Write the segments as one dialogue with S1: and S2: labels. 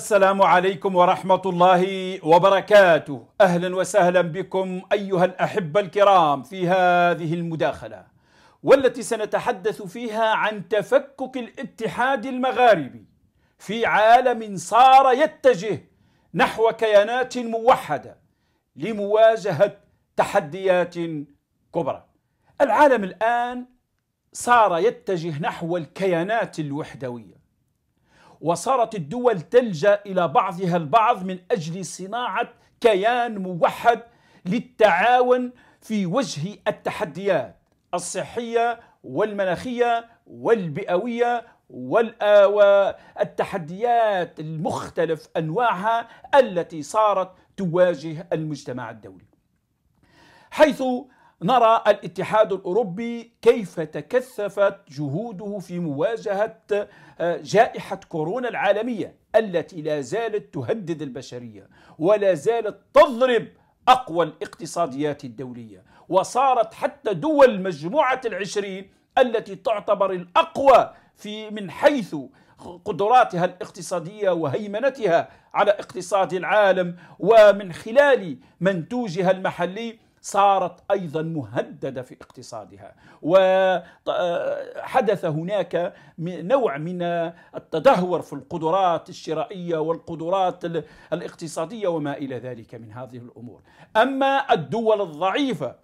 S1: السلام عليكم ورحمة الله وبركاته أهلا وسهلا بكم أيها الأحبة الكرام في هذه المداخلة والتي سنتحدث فيها عن تفكك الاتحاد المغاربي في عالم صار يتجه نحو كيانات موحدة لمواجهة تحديات كبرى العالم الآن صار يتجه نحو الكيانات الوحدوية وصارت الدول تلجا الى بعضها البعض من اجل صناعه كيان موحد للتعاون في وجه التحديات الصحيه والمناخيه والبيئويه والتحديات المختلف انواعها التي صارت تواجه المجتمع الدولي. حيث نرى الاتحاد الاوروبي كيف تكثفت جهوده في مواجهه آه، جائحه كورونا العالميه التي لا زالت تهدد البشريه ولا زالت تضرب اقوى الاقتصاديات الدوليه وصارت حتى دول مجموعه العشرين التي تعتبر الاقوى في من حيث قدراتها الاقتصاديه وهيمنتها على اقتصاد العالم ومن خلال منتوجها المحلي صارت ايضا مهدده في اقتصادها وحدث هناك نوع من التدهور في القدرات الشرائيه والقدرات الاقتصاديه وما الى ذلك من هذه الامور اما الدول الضعيفه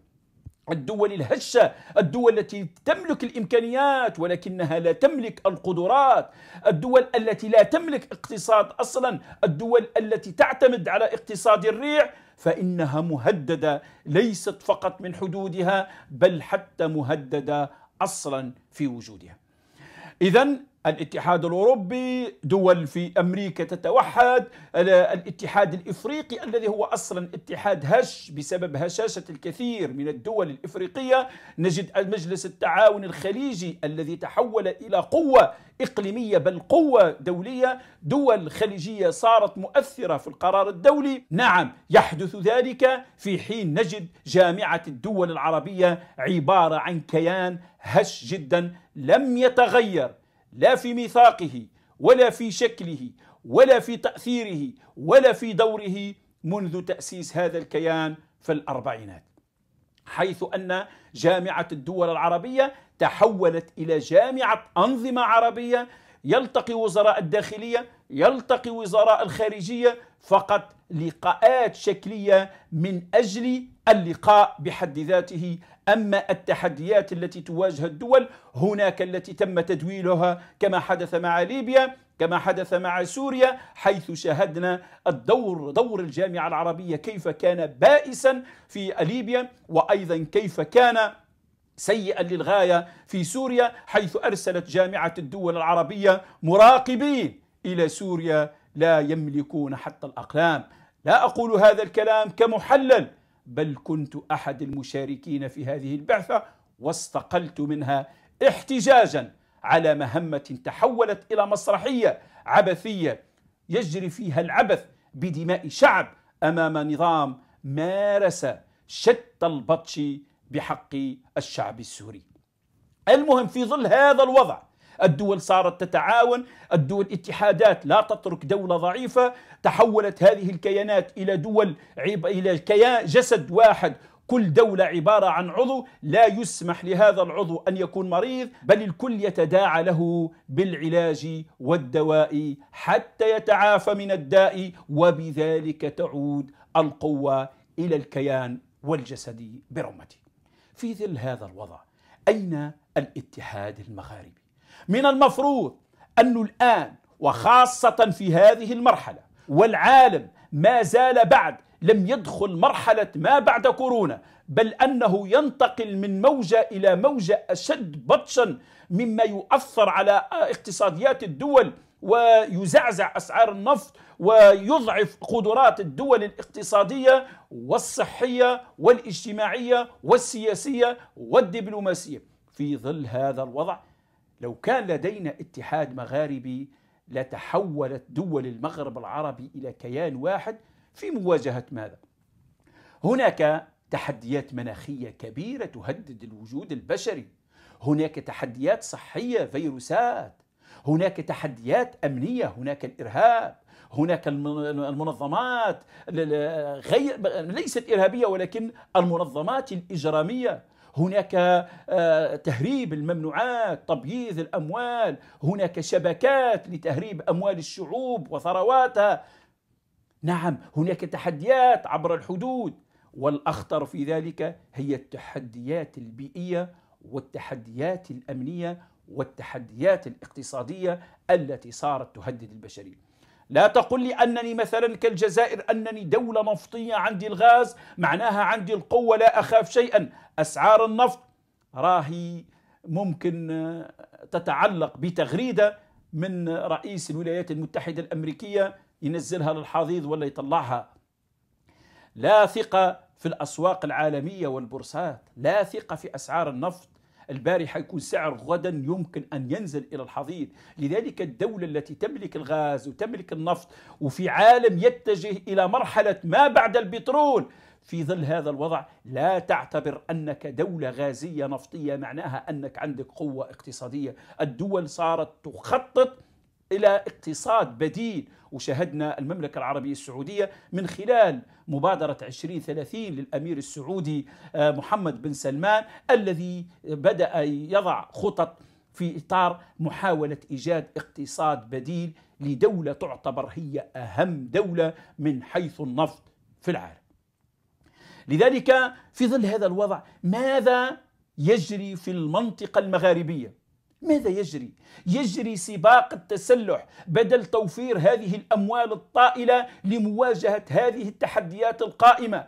S1: الدول الهشه الدول التي تملك الامكانيات ولكنها لا تملك القدرات الدول التي لا تملك اقتصاد اصلا الدول التي تعتمد على اقتصاد الريع فانها مهدده ليست فقط من حدودها بل حتى مهدده اصلا في وجودها. اذا الاتحاد الأوروبي دول في أمريكا تتوحد الاتحاد الإفريقي الذي هو أصلا اتحاد هش بسبب هشاشة الكثير من الدول الإفريقية نجد مجلس التعاون الخليجي الذي تحول إلى قوة إقليمية بل قوة دولية دول خليجية صارت مؤثرة في القرار الدولي نعم يحدث ذلك في حين نجد جامعة الدول العربية عبارة عن كيان هش جدا لم يتغير لا في ميثاقه ولا في شكله ولا في تأثيره ولا في دوره منذ تأسيس هذا الكيان في الأربعينات حيث أن جامعة الدول العربية تحولت إلى جامعة أنظمة عربية يلتقي وزراء الداخلية يلتقي وزراء الخارجية فقط لقاءات شكلية من أجل اللقاء بحد ذاته أما التحديات التي تواجه الدول هناك التي تم تدويلها كما حدث مع ليبيا كما حدث مع سوريا حيث شاهدنا الدور دور الجامعة العربية كيف كان بائسا في ليبيا وأيضا كيف كان سيئا للغاية في سوريا حيث أرسلت جامعة الدول العربية مراقبين إلى سوريا لا يملكون حتى الأقلام لا أقول هذا الكلام كمحلل بل كنت احد المشاركين في هذه البعثه واستقلت منها احتجاجا على مهمه تحولت الى مسرحيه عبثيه يجري فيها العبث بدماء شعب امام نظام مارس شتى البطش بحق الشعب السوري. المهم في ظل هذا الوضع الدول صارت تتعاون الدول اتحادات لا تترك دولة ضعيفة تحولت هذه الكيانات إلى دول عب... إلى كيان جسد واحد كل دولة عبارة عن عضو لا يسمح لهذا العضو أن يكون مريض بل الكل يتداعى له بالعلاج والدواء حتى يتعافى من الداء وبذلك تعود القوة إلى الكيان والجسد برمته في ظل هذا الوضع أين الاتحاد المغاربي؟ من المفروض أنه الآن وخاصة في هذه المرحلة والعالم ما زال بعد لم يدخل مرحلة ما بعد كورونا بل أنه ينتقل من موجة إلى موجة أشد بطشا مما يؤثر على اقتصاديات الدول ويزعزع أسعار النفط ويضعف قدرات الدول الاقتصادية والصحية والاجتماعية والسياسية والدبلوماسية في ظل هذا الوضع لو كان لدينا اتحاد مغاربي لتحولت دول المغرب العربي الى كيان واحد في مواجهه ماذا؟ هناك تحديات مناخيه كبيره تهدد الوجود البشري، هناك تحديات صحيه فيروسات، هناك تحديات امنيه، هناك الارهاب، هناك المنظمات غير ليست ارهابيه ولكن المنظمات الاجراميه هناك آه، تهريب الممنوعات تبييض الأموال هناك شبكات لتهريب أموال الشعوب وثرواتها نعم هناك تحديات عبر الحدود والأخطر في ذلك هي التحديات البيئية والتحديات الأمنية والتحديات الاقتصادية التي صارت تهدد البشرية لا تقل لي أنني مثلا كالجزائر أنني دولة نفطية عندي الغاز معناها عندي القوة لا أخاف شيئا أسعار النفط راهي ممكن آه، تتعلق بتغريدة من رئيس الولايات المتحدة الأمريكية ينزلها للحضيض ولا يطلعها لا ثقة في الأسواق العالمية والبورصات لا ثقة في أسعار النفط البارحة يكون سعر غدا يمكن أن ينزل إلى الحضيض لذلك الدولة التي تملك الغاز وتملك النفط وفي عالم يتجه إلى مرحلة ما بعد البترول في ظل هذا الوضع لا تعتبر انك دوله غازيه نفطيه معناها انك عندك قوه اقتصاديه، الدول صارت تخطط الى اقتصاد بديل وشاهدنا المملكة العربية السعودية من خلال مبادرة 2030 للأمير السعودي آه، محمد بن سلمان الذي بدأ يضع خطط في إطار محاولة إيجاد اقتصاد بديل لدولة تعتبر هي أهم دولة من حيث النفط في العالم لذلك في ظل هذا الوضع ماذا يجري في المنطقة المغاربية ماذا يجري؟ يجري سباق التسلح بدل توفير هذه الاموال الطائله لمواجهه هذه التحديات القائمه.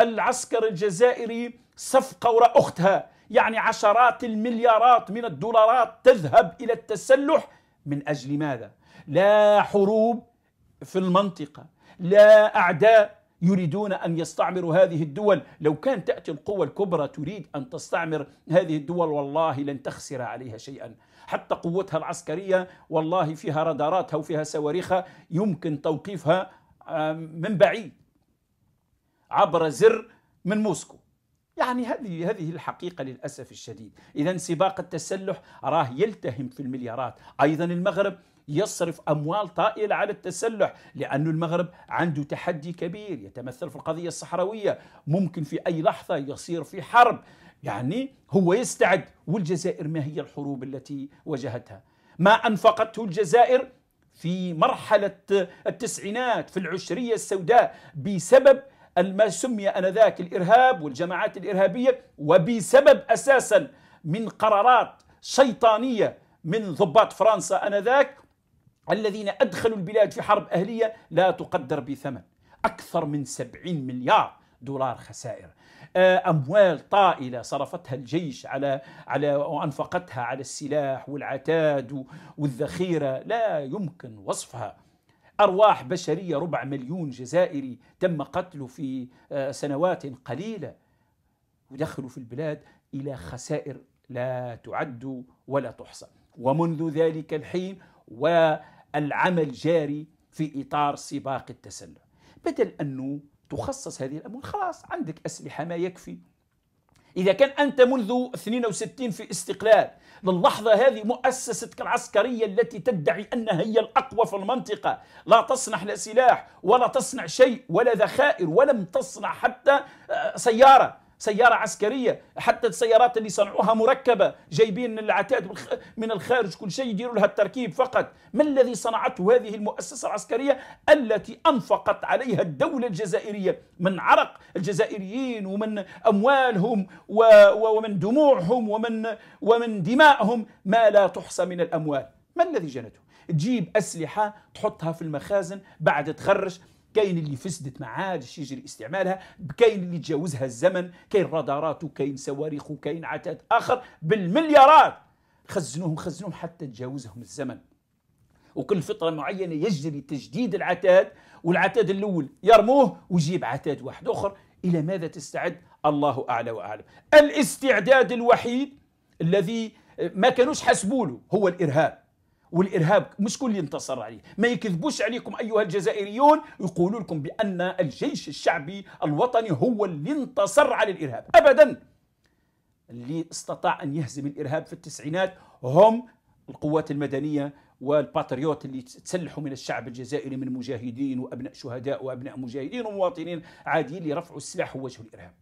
S1: العسكر الجزائري صفقه وراء اختها، يعني عشرات المليارات من الدولارات تذهب الى التسلح من اجل ماذا؟ لا حروب في المنطقه، لا اعداء يريدون أن يستعمروا هذه الدول لو كان تأتي القوى الكبرى تريد أن تستعمر هذه الدول والله لن تخسر عليها شيئا حتى قوتها العسكرية والله فيها راداراتها وفيها صواريخها يمكن توقيفها من بعيد عبر زر من موسكو يعني هذه هذه الحقيقة للأسف الشديد إذا سباق التسلح راه يلتهم في المليارات أيضا المغرب يصرف أموال طائلة على التسلح لأن المغرب عنده تحدي كبير يتمثل في القضية الصحراوية ممكن في أي لحظة يصير في حرب يعني هو يستعد والجزائر ما هي الحروب التي واجهتها ما أنفقته الجزائر في مرحلة التسعينات في العشرية السوداء بسبب ما سمي انذاك الارهاب والجماعات الارهابيه وبسبب اساسا من قرارات شيطانيه من ضباط فرنسا انذاك الذين أدخلوا البلاد في حرب أهلية لا تقدر بثمن أكثر من 70 مليار دولار خسائر آه، اموال طائله صرفتها الجيش على على وانفقتها على السلاح والعتاد والذخيره لا يمكن وصفها ارواح بشريه ربع مليون جزائري تم قتله في آه، سنوات قليله ودخلوا في البلاد الى خسائر لا تعد ولا تحصى ومنذ ذلك الحين و العمل جاري في إطار سباق التسلح بدل أنه تخصص هذه الأموال خلاص عندك أسلحة ما يكفي إذا كان أنت منذ 62 في استقلال للحظة هذه مؤسستك العسكرية التي تدعي أنها هي الأقوى في المنطقة لا تصنع لا سلاح ولا تصنع شيء ولا ذخائر ولم تصنع حتى آه، سيارة سيارة عسكرية حتى السيارات اللي صنعوها مركبة جايبين العتاد من الخارج كل شيء يديروا لها التركيب فقط ما الذي صنعته هذه المؤسسة العسكرية التي أنفقت عليها الدولة الجزائرية من عرق الجزائريين ومن أموالهم ومن دموعهم ومن, ومن دمائهم ما لا تحصى من الأموال ما الذي جنته تجيب أسلحة تحطها في المخازن بعد تخرج كاين اللي فسدت ما عادش يجري استعمالها كاين اللي تجاوزها الزمن كاين رادارات وكاين صواريخ وكاين عتاد اخر بالمليارات خزنوهم خزنوهم حتى تجاوزهم الزمن وكل فترة معينة يجري تجديد العتاد والعتاد الأول يرموه ويجيب عتاد واحد آخر إلى ماذا تستعد الله أعلى وأعلم الاستعداد الوحيد الذي ما كانوش حسبوله هو الإرهاب والارهاب مش كل اللي انتصر عليه ما يكذبوش عليكم ايها الجزائريون يقولوا لكم بان الجيش الشعبي الوطني هو اللي انتصر على الارهاب ابدا اللي استطاع ان يهزم الارهاب في التسعينات هم القوات المدنيه والباتريوت اللي تسلحوا من الشعب الجزائري من مجاهدين وابناء شهداء وابناء مجاهدين ومواطنين عاديين اللي رفعوا السلاح ووجهوا الارهاب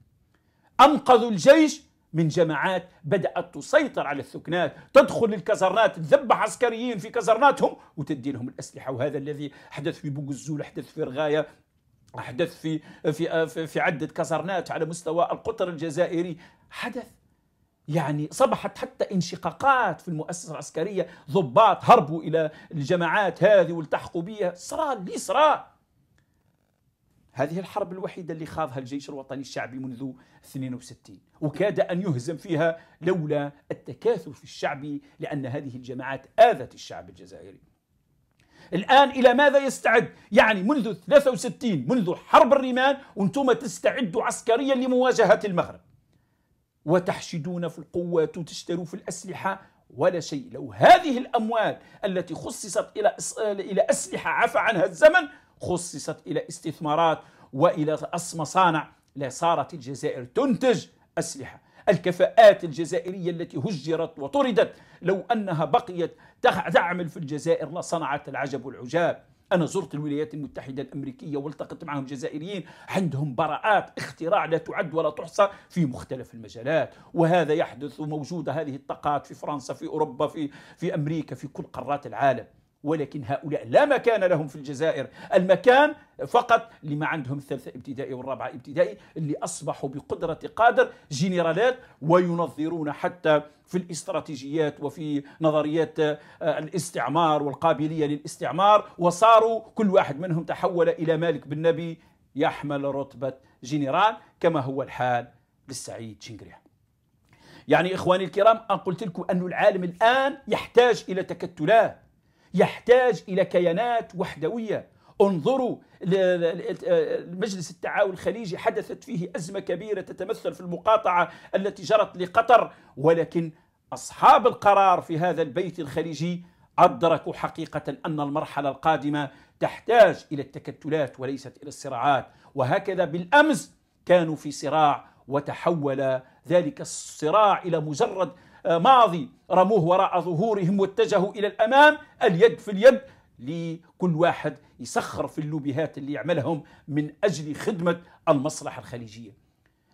S1: انقذوا الجيش من جماعات بدأت تسيطر على الثكنات تدخل للكزرنات تذبح عسكريين في كزرناتهم وتدي لهم الأسلحة وهذا الذي حدث في بوغزول حدث في رغاية حدث في, في, في, في عدة كزرنات على مستوى القطر الجزائري حدث يعني صبحت حتى انشقاقات في المؤسسة العسكرية ضباط هربوا إلى الجماعات هذه والتحقوا بها صرا لي صرا هذه الحرب الوحيدة اللي خاضها الجيش الوطني الشعبي منذ 62 وكاد أن يهزم فيها لولا التكاثف الشعبي لأن هذه الجماعات آذت الشعب الجزائري الآن إلى ماذا يستعد؟ يعني منذ 63 منذ حرب الرمال وانتم تستعدوا عسكريا لمواجهة المغرب وتحشدون في القوات وتشتروا في الأسلحة ولا شيء لو هذه الأموال التي خصصت إلى إلى أسلحة عفى عنها الزمن خصصت إلى استثمارات وإلى مصانع لصارت الجزائر تنتج أسلحة الكفاءات الجزائرية التي هجرت وطردت لو أنها بقيت تعمل في الجزائر لصنعت العجب والعجاب أنا زرت الولايات المتحدة الأمريكية والتقت معهم جزائريين عندهم براءات اختراع لا تعد ولا تحصى في مختلف المجالات وهذا يحدث وموجودة هذه الطاقات في فرنسا في أوروبا في, في أمريكا في كل قارات العالم ولكن هؤلاء لا مكان لهم في الجزائر المكان فقط لما عندهم الثالثة ابتدائي والرابعة ابتدائي اللي أصبحوا بقدرة قادر جنرالات وينظرون حتى في الاستراتيجيات وفي نظريات آه، الاستعمار والقابلية للاستعمار وصاروا كل واحد منهم تحول إلى مالك بن نبي يحمل رتبة جنرال كما هو الحال للسعيد شنقريح يعني إخواني الكرام أن قلت لكم أن العالم الآن يحتاج إلى تكتلات يحتاج إلى كيانات وحدوية انظروا آه، مجلس التعاون الخليجي حدثت فيه أزمة كبيرة تتمثل في المقاطعة التي جرت لقطر ولكن أصحاب القرار في هذا البيت الخليجي أدركوا حقيقة أن المرحلة القادمة تحتاج إلى التكتلات وليست إلى الصراعات وهكذا بالأمس كانوا في صراع وتحول ذلك الصراع إلى مجرد آه، ماضي رموه وراء ظهورهم واتجهوا إلى الأمام اليد في اليد لكل واحد يسخر في اللوبيهات اللي يعملهم من أجل خدمة المصلحة الخليجية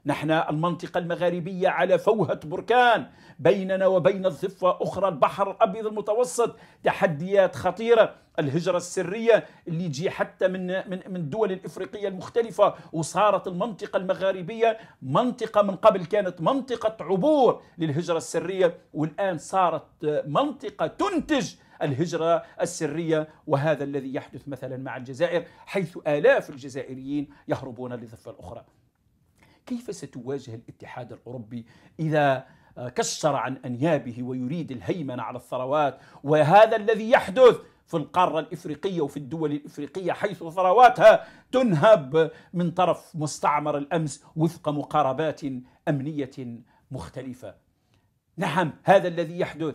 S1: نحن المنطقة المغاربية على فوهة بركان بيننا وبين الضفة أخرى البحر الأبيض المتوسط تحديات خطيرة الهجرة السرية اللي تجي حتى من من من الدول الإفريقية المختلفة وصارت المنطقة المغاربية منطقة من قبل كانت منطقة عبور للهجرة السرية والآن صارت منطقة تنتج الهجرة السرية وهذا الذي يحدث مثلا مع الجزائر حيث آلاف الجزائريين يهربون للضفة الأخرى كيف ستواجه الاتحاد الأوروبي إذا كشر عن أنيابه ويريد الهيمنة على الثروات وهذا الذي يحدث في القارة الإفريقية وفي الدول الإفريقية حيث ثرواتها تنهب من طرف مستعمر الأمس وفق مقاربات أمنية مختلفة نعم هذا الذي يحدث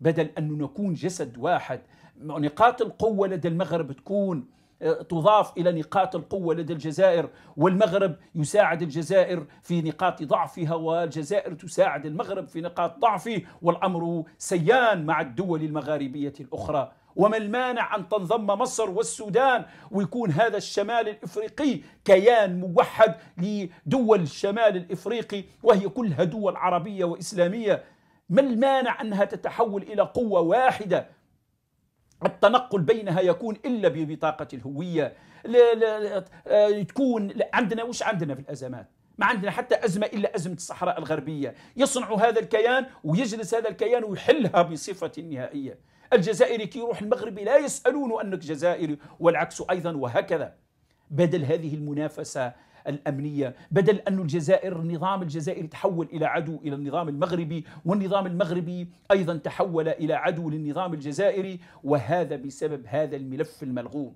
S1: بدل أن نكون جسد واحد نقاط القوة لدى المغرب تكون آه، تضاف الى نقاط القوه لدى الجزائر والمغرب يساعد الجزائر في نقاط ضعفها والجزائر تساعد المغرب في نقاط ضعفه والامر سيان مع الدول المغاربيه الاخرى وما المانع أن تنضم مصر والسودان ويكون هذا الشمال الإفريقي كيان موحد لدول الشمال الإفريقي وهي كلها دول عربية وإسلامية ما المانع أنها تتحول إلى قوة واحدة التنقل بينها يكون إلا ببطاقة الهوية لا لا آه، لا تكون عندنا وش عندنا في الأزمات ما عندنا حتى أزمة إلا أزمة الصحراء الغربية يصنع هذا الكيان ويجلس هذا الكيان ويحلها بصفة نهائية الجزائري كي يروح المغرب لا يسألون أنك جزائري والعكس أيضا وهكذا بدل هذه المنافسة الأمنية بدل أن الجزائر النظام الجزائري تحول إلى عدو إلى النظام المغربي والنظام المغربي أيضا تحول إلى عدو للنظام الجزائري وهذا بسبب هذا الملف الملغوم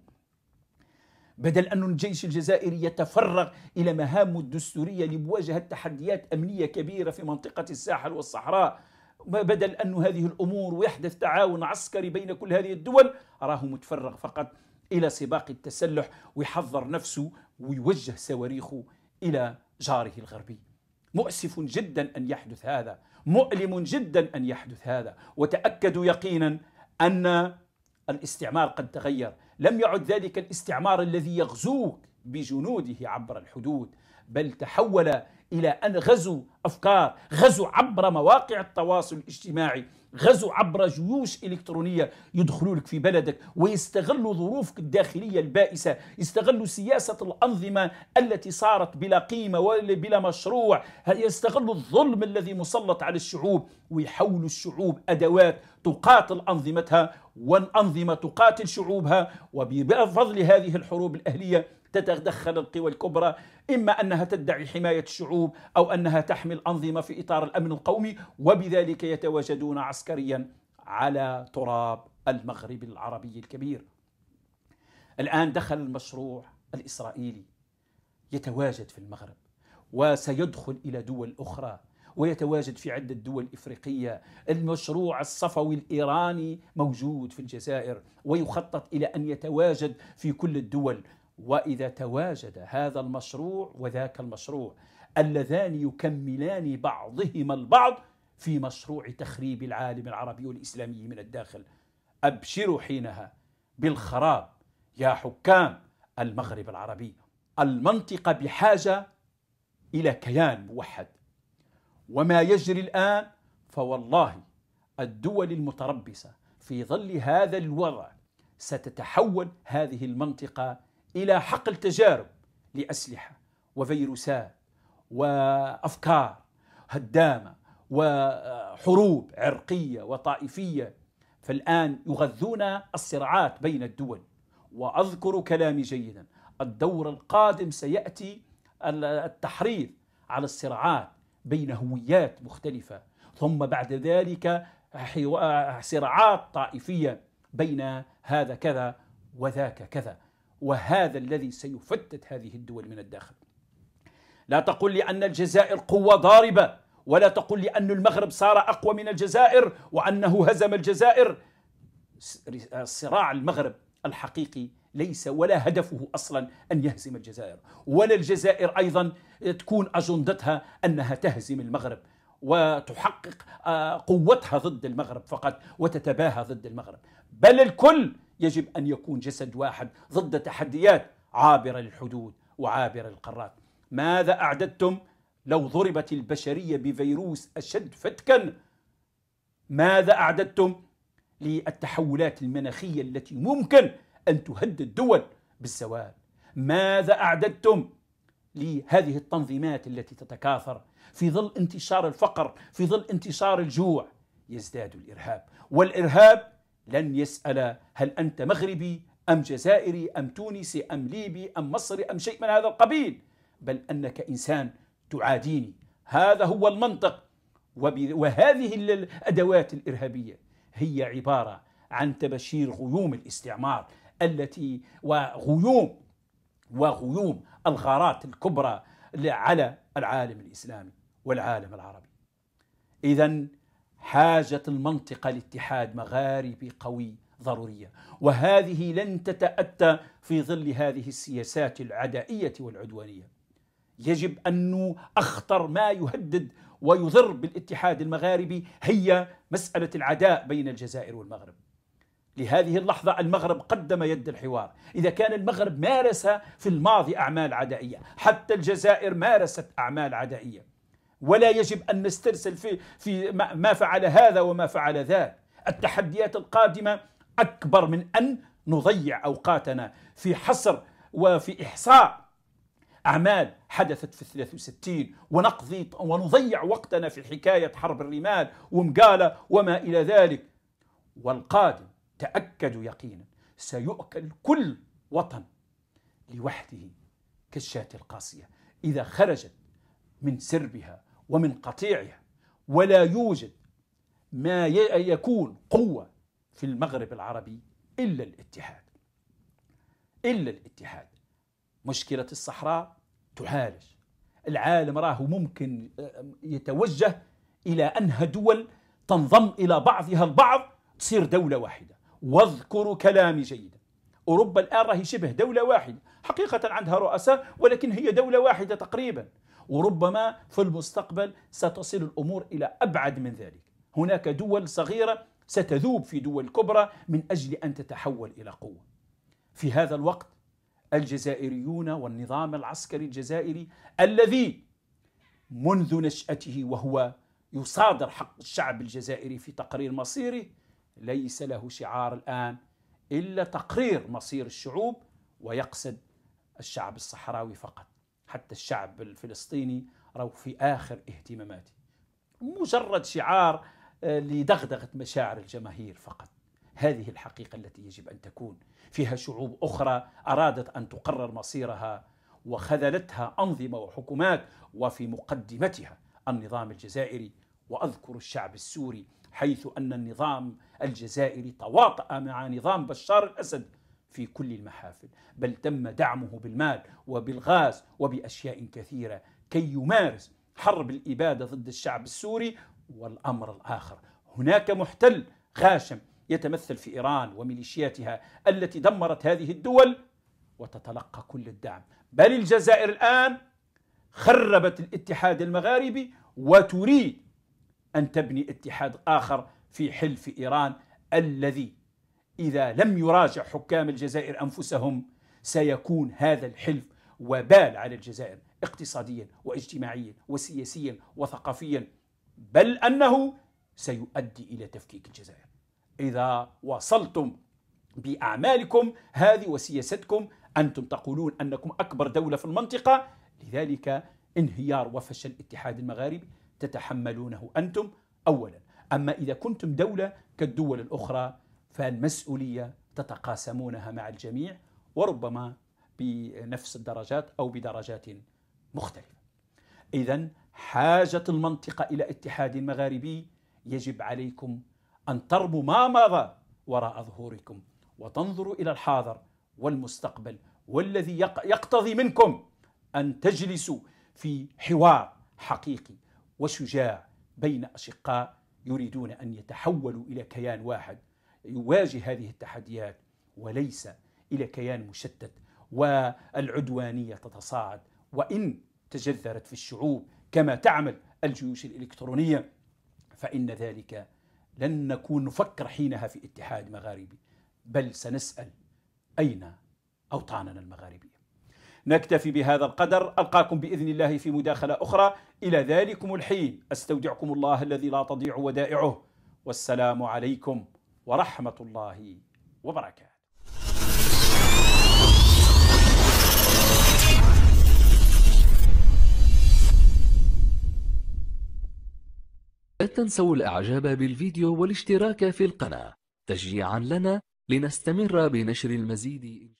S1: بدل أن الجيش الجزائري يتفرغ إلى مهامه الدستورية لمواجهة تحديات أمنية كبيرة في منطقة الساحل والصحراء بدل أن هذه الأمور ويحدث تعاون عسكري بين كل هذه الدول راه متفرغ فقط إلى سباق التسلح ويحضر نفسه ويوجه صواريخه إلى جاره الغربي مؤسف جدا أن يحدث هذا مؤلم جدا أن يحدث هذا وتأكدوا يقينا أن الاستعمار قد تغير لم يعد ذلك الاستعمار الذي يغزوك بجنوده عبر الحدود بل تحول الى ان غزو افكار غزو عبر مواقع التواصل الاجتماعي غزو عبر جيوش إلكترونية يدخلوا لك في بلدك ويستغلوا ظروفك الداخلية البائسة يستغلوا سياسة الأنظمة التي صارت بلا قيمة ولا بلا مشروع يستغلوا الظلم الذي مسلط على الشعوب ويحولوا الشعوب أدوات تقاتل أنظمتها والأنظمة تقاتل شعوبها وبفضل هذه الحروب الأهلية تتدخل القوى الكبرى إما أنها تدعي حماية الشعوب أو أنها تحمي الأنظمة في إطار الأمن القومي وبذلك يتواجدون عسكريا على تراب المغرب العربي الكبير الآن دخل المشروع الإسرائيلي يتواجد في المغرب وسيدخل إلى دول أخرى ويتواجد في عدة دول إفريقية المشروع الصفوي الإيراني موجود في الجزائر ويخطط إلى أن يتواجد في كل الدول واذا تواجد هذا المشروع وذاك المشروع اللذان يكملان بعضهما البعض في مشروع تخريب العالم العربي والاسلامي من الداخل ابشروا حينها بالخراب يا حكام المغرب العربي المنطقه بحاجه الى كيان موحد وما يجري الان فوالله الدول المتربصه في ظل هذا الوضع ستتحول هذه المنطقه إلى حقل تجارب لأسلحة وفيروسات وأفكار هدامة وحروب عرقية وطائفية فالآن يغذون الصراعات بين الدول وأذكر كلامي جيدا الدور القادم سيأتي التحريض على الصراعات بين هويات مختلفة ثم بعد ذلك صراعات طائفية بين هذا كذا وذاك كذا وهذا الذي سيفتت هذه الدول من الداخل لا تقل لي أن الجزائر قوة ضاربة ولا تقل لي أن المغرب صار أقوى من الجزائر وأنه هزم الجزائر آه، صراع المغرب الحقيقي ليس ولا هدفه اصلا ان يهزم الجزائر، ولا الجزائر ايضا آه، تكون اجندتها انها تهزم المغرب وتحقق آه، قوتها ضد المغرب فقط وتتباهى ضد المغرب، بل الكل يجب أن يكون جسد واحد ضد تحديات عابرة للحدود وعابرة للقارات ماذا أعددتم لو ضربت البشرية بفيروس أشد فتكا ماذا أعددتم للتحولات المناخية التي ممكن أن تهدد الدول بالزوال ماذا أعددتم لهذه التنظيمات التي تتكاثر في ظل انتشار الفقر في ظل انتشار الجوع يزداد الإرهاب والإرهاب لن يسأل هل أنت مغربي أم جزائري أم تونسي أم ليبي أم مصري أم شيء من هذا القبيل بل أنك إنسان تعاديني هذا هو المنطق وهذه الأدوات الإرهابية هي عبارة عن تبشير غيوم الاستعمار التي وغيوم وغيوم الغارات الكبرى على العالم الإسلامي والعالم العربي إذا حاجة المنطقة لاتحاد مغاربي قوي ضرورية وهذه لن تتأتى في ظل هذه السياسات العدائية والعدوانية يجب أن أخطر ما يهدد ويضر بالاتحاد المغاربي هي مسألة العداء بين الجزائر والمغرب لهذه اللحظة المغرب قدم يد الحوار إذا كان المغرب مارس في الماضي أعمال عدائية حتى الجزائر مارست أعمال عدائية ولا يجب أن نسترسل في, في ما فعل هذا وما فعل ذاك التحديات القادمة أكبر من أن نضيع أوقاتنا في حصر وفي إحصاء أعمال حدثت في 63 ونقضي ونضيع وقتنا في حكاية حرب الرمال ومقالة وما إلى ذلك والقادم تأكدوا يقينا سيؤكل كل وطن لوحده كالشاة القاسية إذا خرجت من سربها ومن قطيعها ولا يوجد ما يكون قوة في المغرب العربي إلا الاتحاد إلا الاتحاد مشكلة الصحراء تعالج العالم راه ممكن يتوجه إلى أنها دول تنضم إلى بعضها البعض تصير دولة واحدة واذكروا كلامي جيدا أوروبا الآن راهي شبه دولة واحدة حقيقة عندها رؤساء ولكن هي دولة واحدة تقريبا وربما في المستقبل ستصل الامور الى ابعد من ذلك هناك دول صغيره ستذوب في دول كبرى من اجل ان تتحول الى قوه في هذا الوقت الجزائريون والنظام العسكري الجزائري الذي منذ نشاته وهو يصادر حق الشعب الجزائري في تقرير مصيره ليس له شعار الان الا تقرير مصير الشعوب ويقصد الشعب الصحراوي فقط حتى الشعب الفلسطيني راهو في آخر اهتماماته مجرد شعار آه، لدغدغة مشاعر الجماهير فقط هذه الحقيقة التي يجب أن تكون فيها شعوب أخرى أرادت أن تقرر مصيرها وخذلتها أنظمة وحكومات وفي مقدمتها النظام الجزائري وأذكر الشعب السوري حيث أن النظام الجزائري تواطأ مع نظام بشار الأسد في كل المحافل بل تم دعمه بالمال وبالغاز وبأشياء كثيرة كي يمارس حرب الإبادة ضد الشعب السوري والأمر الآخر هناك محتل غاشم يتمثل في إيران وميليشياتها التي دمرت هذه الدول وتتلقى كل الدعم بل الجزائر الآن خربت الاتحاد المغاربي وتريد أن تبني اتحاد آخر في حلف إيران الذي إذا لم يراجع حكام الجزائر أنفسهم سيكون هذا الحلف وبال على الجزائر اقتصاديا واجتماعيا وسياسيا وثقافيا بل أنه سيؤدي إلى تفكيك الجزائر إذا واصلتم بأعمالكم هذه وسياستكم أنتم تقولون أنكم أكبر دولة في المنطقة لذلك انهيار وفشل الاتحاد المغاربي تتحملونه أنتم أولا أما إذا كنتم دولة كالدول الأخرى فالمسؤولية تتقاسمونها مع الجميع وربما بنفس الدرجات أو بدرجات مختلفة إذا حاجة المنطقة إلى اتحاد مغاربي يجب عليكم أن ترموا ما مضى وراء ظهوركم وتنظروا إلى الحاضر والمستقبل والذي يقتضي منكم أن تجلسوا في حوار حقيقي وشجاع بين أشقاء يريدون أن يتحولوا إلى كيان واحد يواجه هذه التحديات وليس الى كيان مشتت والعدوانيه تتصاعد وان تجذرت في الشعوب كما تعمل الجيوش الالكترونيه فان ذلك لن نكون نفكر حينها في اتحاد مغاربي بل سنسال اين اوطاننا المغاربيه نكتفي بهذا القدر ألقاكم بإذن الله في مداخلة أخرى إلى ذلكم الحين أستودعكم الله الذي لا تضيع ودائعه والسلام عليكم ورحمة الله وبركاته لا تنسوا الإعجاب بالفيديو والاشتراك في القناة تشجيعا لنا لنستمر بنشر المزيد